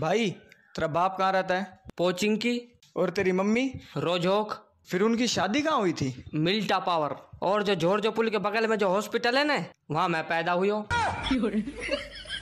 भाई तेरा बाप कहाँ रहता है पोचिंग की और तेरी मम्मी रोजोक फिर उनकी शादी कहाँ हुई थी मिल्टा पावर और जो जो पुल के बगल में जो हॉस्पिटल है ना वहाँ मैं पैदा हुई हूँ